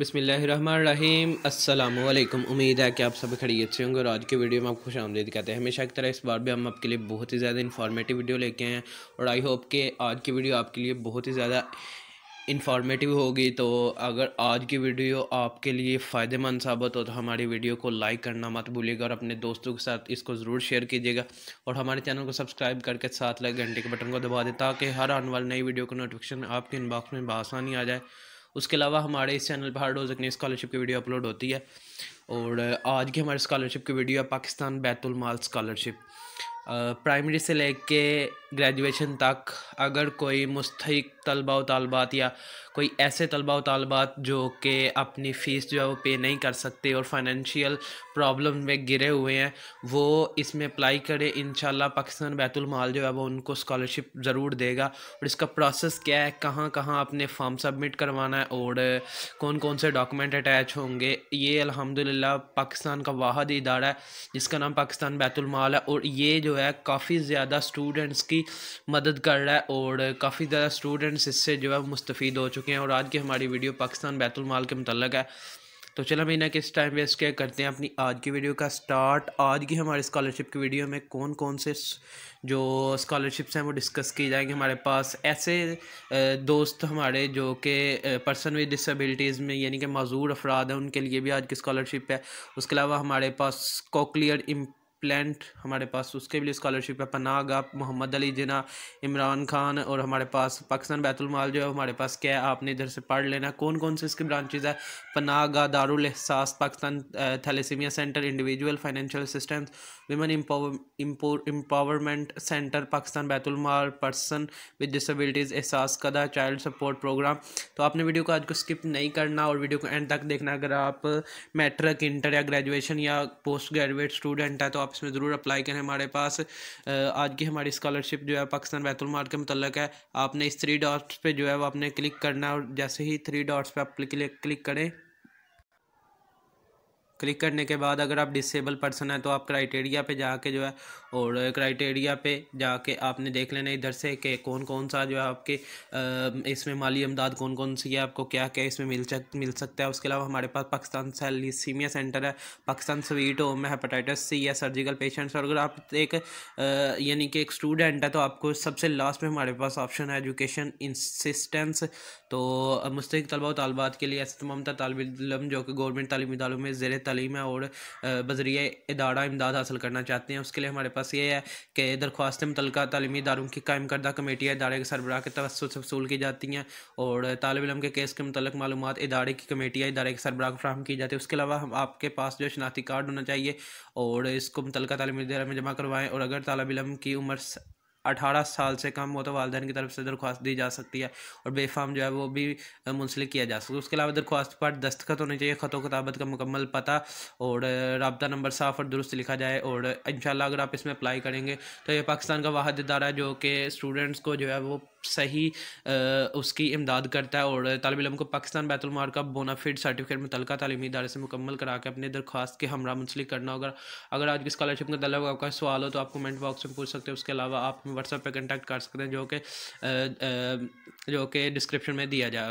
बसमिलीम अल्लाम उम्मीद है कि आप सब खड़ी अच्छे होंगे और आज के वीडियो में आपको खुश आमदीद कहते हैं हमेशा की तरह इस बार भी हम आपके लिए बहुत ही ज़्यादा इन्फॉर्मेटिव वीडियो लेके आए हैं और आई होप कि आज की वीडियो आपके लिए बहुत ही ज़्यादा इन्फॉर्मेटिव होगी तो अगर आज की वीडियो आपके लिए फ़ायदेमंद साबित हो तो हमारी वीडियो को लाइक करना मत भूलिएगा और अपने दोस्तों के साथ इसको ज़रूर शेयर कीजिएगा और हमारे चैनल को सब्सक्राइब करके साथ लगे घंटे के बटन को दबा दें ताकि हर आने वाली नई वीडियो का नोटिफिकेशन आपके इनबॉक्स में बसानी आ जाए उसके अलावा हमारे इस चैनल पर हर रोज़ अपनी स्कॉलरशिप की वीडियो अपलोड होती है और आज की हमारी स्कॉलरशिप की वीडियो है पाकिस्तान बैतुलमाल स्कॉलरशिप प्राइमरी से लेके ग्रेजुएशन तक अगर कोई मुस्तक तलबा व तलबात या कोई ऐसे तलबा व तलबात जो कि अपनी फ़ीस जो है वो पे नहीं कर सकते और फाइनेंशियल प्रॉब्लम में गिरे हुए हैं वो इसमें अप्लाई करें इन पाकिस्तान बैतुलमाल जो है वो उनको स्कॉलरशिप ज़रूर देगा और इसका प्रोसेस क्या है कहाँ कहाँ अपने फॉर्म सबमिट करवाना है और कौन कौन से डॉक्यूमेंट अटैच होंगे ये अलहमदिल्ला पाकिस्तान का वाद इदारा है जिसका नाम पाकिस्तान बैतुलमाल है और ये जो जो है काफ़ी ज़्यादा स्टूडेंट्स की मदद कर रहा है और काफ़ी ज़्यादा स्टूडेंट्स इससे जो है मुस्तफ़ हो चुके हैं और आज की हमारी वीडियो पाकिस्तान बैतुलमाल के मतलब है तो चलो ना किस टाइम वेस्ट किया करते हैं अपनी आज की वीडियो का स्टार्ट आज की हमारी स्कॉलरशिप की वीडियो में कौन कौन से जो स्कॉलरशिप्स हैं वो डिस्कस की जाएंगे हमारे पास ऐसे दोस्त हमारे जो कि पर्सन विद डिसेबिलिटीज़ में यानी कि मज़ूर अफराद हैं उनके लिए भी आज की स्कॉलरशिप है उसके अलावा हमारे पास कोकलियर प्लेंट हमारे पास उसके लिए स्कॉलरशिप है पनाग आप मोहम्मद अली जना इमरान खान और हमारे पास पाकिस्तान बैतुलमाल जो है हमारे पास क्या है आपने इधर से पढ़ लेना कौन कौन से इसके ब्रांचेज है Panahgah Darul Ehsaas Pakistan thalassemia centre individual financial assistance women empowerment centre Pakistan Baitulmal person with disabilities Ehsaas कदा चाइल्ड सपोर्ट प्रोग्राम तो आपने वीडियो को आज को स्किप नहीं करना और वीडियो को एंड तक देखना अगर आप मैट्रिक इंटर या ग्रेजुएशन या पोस्ट ग्रेजुएट स्टूडेंट है तो आप आप में ज़रूर अप्लाई करें हमारे पास आज की हमारी स्कॉलरशिप जो है पाकिस्तान मार्ग के मतलब है आपने इस थ्री डॉट्स पे जो है वो आपने क्लिक करना है और जैसे ही थ्री डॉट्स पे आप क्लिक करें क्लिक करने के बाद अगर आप डिसेबल पर्सन हैं तो आप क्राइटेरिया पे जाके जो है और क्राइटेरिया पे जाके आपने देख लेना इधर से कि कौन कौन सा जो है आपके इसमें माली अमदाद कौन कौन सी है आपको क्या क्या इसमें मिल सक मिल सकता है उसके अलावा हमारे पास पाकिस्तान सेलिसीमिया सेंटर है पाकिस्तान स्वीट होम है हेपेटाइटिस सी या सर्जिकल पेशेंट्स और अगर आप एक यानी कि एक स्टूडेंट है तो आपको सबसे लास्ट में हमारे पास ऑप्शन है एजुकेशन इंसिस्टेंस तो मुस्तक तलबा तलबात के लिए ऐसे तमाम तलबिलम जो कि गवर्नमेंट तलीमी इदारों में ज़ेर तलीम है और बजरिया इदारा इमदाद हासिल करना चाहते हैं उसके लिए हमारे पास ये है कि दरख्वास्त मुतल तलीमी इदारों की कायम करदा कमेटियाँ इदारे के सरबराह के तवसत वसूल की जाती हैं और तलब इलम के केस के मतलब मालूम इदारे की कमेटियाँ इदारे के सरबराह को फ्राहम की जाती है उसके अलावा हम आपके पास जो शनाख्ती कार्ड होना चाहिए और इसको मुतल तलीमी इदारा में जमा करवाएँ और अगर तलब इलम की उम्र अठारह साल से कम हो तो वालदेन की तरफ से दरख्वास्त दी जा सकती है और बेफाम जो है वो भी मुंसलिक किया जा सकता है उसके अलावा दरख्वास्त पर दस्तखत होने चाहिए खतों खताबत का मुकम्मल पता और रबता नंबर साफ और दुरुस्त लिखा जाए और इन अगर आप इसमें अप्लाई करेंगे तो ये पाकिस्तान का वाद इदारा है जो कि स्टूडेंट्स को जो है वो सही आ, उसकी इमदाद करता है और तालब इम को पाकिस्तान बैतुलमार का बोनाफिड सर्टिफिकेट मुतल तलीमी इदारे से मुकम्मल करा के अपने दरख्वास्त के हमरा मुंसलिक करना होगा अगर आज की स्कॉलरशिप का तलब आपका सवाल हो तो आप कमेंट बॉक्स में पूछ सकते हैं उसके अलावा आप व्हाट्सएप पर कंटेक्ट कर सकते हैं जो कि जो कि डिस्क्रिप्शन में दिया जा,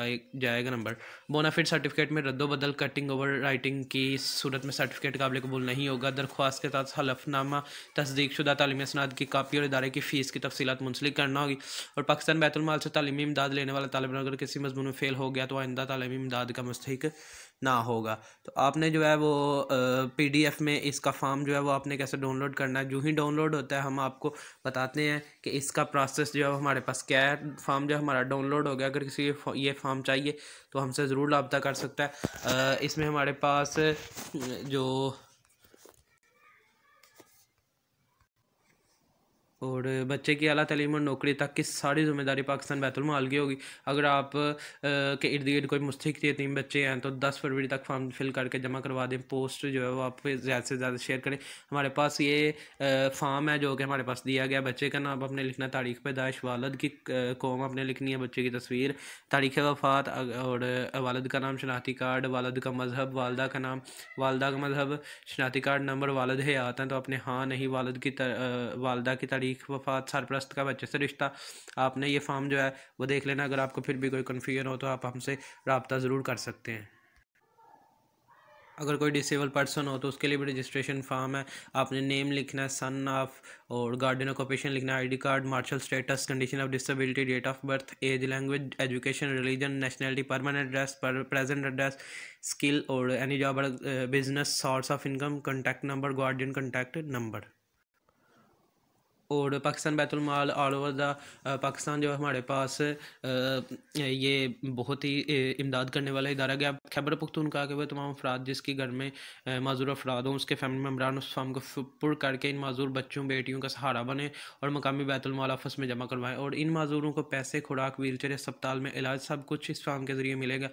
जाएगा नंबर बोनाफिड सर्टिफिकेट में रद्दो बदल कटिंग ओवर राइटिंग की सूरत में सर्टिफिकेट काबिल कबूल नहीं होगा दरख्वास्त के साथ हलफनामा तस्दीक शुदा तलीमी असनाद की कापी और इदारे की फ़ीस की तफसीत मुंसलिक करना होगी और पाकिस्तान बैतुलमाल से तलीमी इमदाद लेने वाला तालब अगर किसी मजमून में फ़ेल हो गया तो आइंदा तलीमी इमदाद का मुस्तक ना होगा तो आपने जो है वो पीडीएफ में इसका फॉर्म जो है वो आपने कैसे डाउनलोड करना है जो ही डाउनलोड होता है हम आपको बताते हैं कि इसका प्रोसेस जो है हमारे पास क्या है फॉर्म जो हमारा डाउनलोड डाउनलोड हो गया अगर किसी को ये फॉर्म चाहिए तो हमसे ज़रूर रबता कर सकता है इसमें हमारे पास जो और बच्चे की अला तलीम और नौकरी तक की सारी जिम्मेदारी पाकिस्तान बैतुलमाल की होगी अगर आप के इर्द गिर्द कोई मुस्तक यतीम बच्चे हैं तो दस फरवरी तक फॉर्म फिल करके जमा करवा दें पोस्ट जो है वो आप ज़्यादा से ज़्यादा शेयर करें हमारे पास ये फॉर्म है जो कि हमारे पास दिया गया बच्चे का नाम आपने लिखना तारीख पैदाइश वालद की कौम आपने लिखनी है बच्चे की तस्वीर तारीख वफ़ात और वालद का नाम शनाख्ती कार्ड वालद का मजहब वालदा का नाम वालदा का मजहब शनाख्ती कार्ड नंबर वालद आता हैं तो अपने हाँ नहीं वालद की वालदा की तारीख तारीख वफात सरप्रस्त का बच्चे से रिश्ता आपने ये फॉर्म जो है वो देख लेना अगर आपको फिर भी कोई कन्फ्यूजन हो तो आप हमसे रबता ज़रूर कर सकते हैं अगर कोई डिसेबल पर्सन हो तो उसके लिए भी रजिस्ट्रेशन फॉर्म है आपने नेम लिखना है सन ऑफ और गार्डन ऑकोपेशन लिखना है I card marital status condition of disability date of birth age language education religion nationality permanent address पर प्रेजेंट एड्रेस स्किल और any job business source of income contact number guardian contact number और Pakistan Baitulmal all over the Pakistan जो हमारे पास ये बहुत ही इमदाद करने वाला इदारा गया खैबर पख्तूनखा का वह तमाम अफराद जिसके घर में माजूर अफराद हों उसके फैमिली मम्बरान उस फार्म को पुर करके इन माजूर बच्चों बेटियों का सहारा बने और मकामी बैतुलमाल आफस में जमा करवाएँ और इन माजूरों को पैसे खुराक व्हील चेयर अस्पताल में इलाज सब कुछ इस फार्म के ज़रिए मिलेगा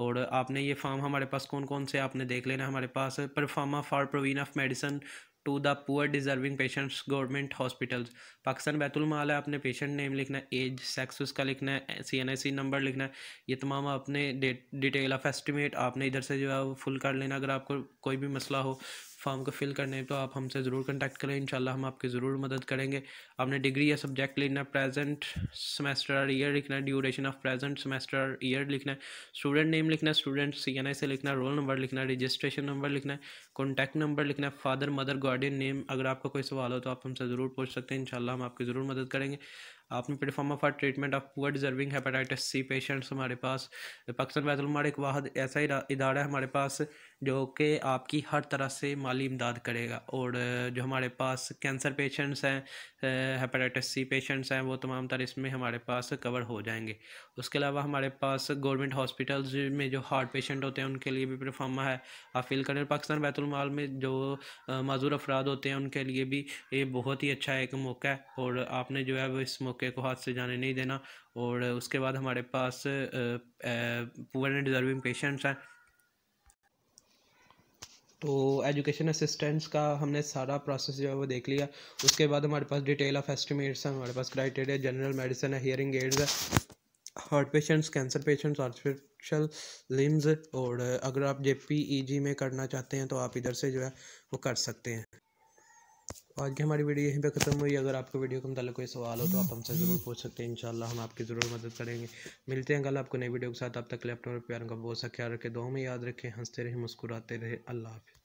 और आपने ये फार्म हमारे पास कौन कौन से आपने देख लेना हमारे पास proforma for provision of medicine to the poor deserving patients government hospitals Pakistan Baitulmal है आपने पेशेंट नेम लिखना है एज सेक्स उसका लिखना है सी एन आई सी नंबर लिखना है ये तमाम अपने डिटेल ऑफ एस्टिमेट आपने इधर से जो है वो फुल कर लेना अगर आपको कोई भी मसला हो फॉर्म को फिल करने तो आप हमसे ज़रूर कॉन्टैक्ट करें इनशाला हम आपकी ज़रूर मदद करेंगे आपने डिग्री या सब्जेक्ट लेना प्रेजेंट सेमेस्टर और ईयर लिखना है ड्यूरेशन ऑफ प्रेजेंट सेमेस्टर और ईयर लिखना है स्टूडेंट नेम लिखना है स्टूडेंट सी एन आई से लिखना है रोल नंबर लिखना है रजिस्ट्रेशन नंबर लिखना है कॉन्टैक्ट नंबर लिखना है फादर मदर गार्डियन नेम अगर आपका कोई सवाल हो तो आप हमसे ज़रूर पूछ सकते हैं इनशाला हम आपकी ज़रूर मदद करेंगे आपने platform for treatment of poor deserving hepatitis C patients हमारे पास पाकिस्तान बैतुलमार एक वाहद ऐसा ही इदारा है हमारे पास जो कि आपकी हर तरह से माली इमदाद करेगा और जो हमारे पास कैंसर पेशेंट्स हैं हेपेटाइटिस सी पेशेंट्स हैं वो तमाम तरह इसमें हमारे पास कवर हो जाएंगे उसके अलावा हमारे पास गवर्नमेंट हॉस्पिटल्स में जो हार्ट पेशेंट होते हैं उनके लिए भी प्रोफामा है आप फील करें पाकिस्तान बैतुलमाल में जो मज़ूर अफराद होते हैं उनके लिए भी ये बहुत ही अच्छा एक मौका है और आपने जो है वो इस मौके मौके को हाथ से जाने नहीं देना और उसके बाद हमारे पास पुअर एंड डिजर्विंग पेशेंट्स हैं तो एजुकेशन असिस्टेंट्स का हमने सारा प्रोसेस जो है वो देख लिया उसके बाद हमारे पास डिटेल ऑफ एस्टिमेट्स हैं हमारे पास क्राइटेरिया जनरल मेडिसिन है हियरिंग एड्स है heart patients cancer patients artificial limbs और अगर आप जे पी ई जी में करना चाहते हैं तो आप इधर से जो है वो कर सकते हैं आज की हमारी वीडियो यहीं पे ख़त्म हुई अगर आपको वीडियो के मतलब कोई सवाल हो तो आप हमसे ज़रूर पूछ सकते हैं इंशाल्लाह हम आपकी ज़रूर मदद करेंगे मिलते हैं कल आपको नई वीडियो के साथ आप तक अपने प्यार का बहुत सा ख्याल रखें दो में याद रखें हंसते रहें मुस्कुराते रहे अल्लाह हाफि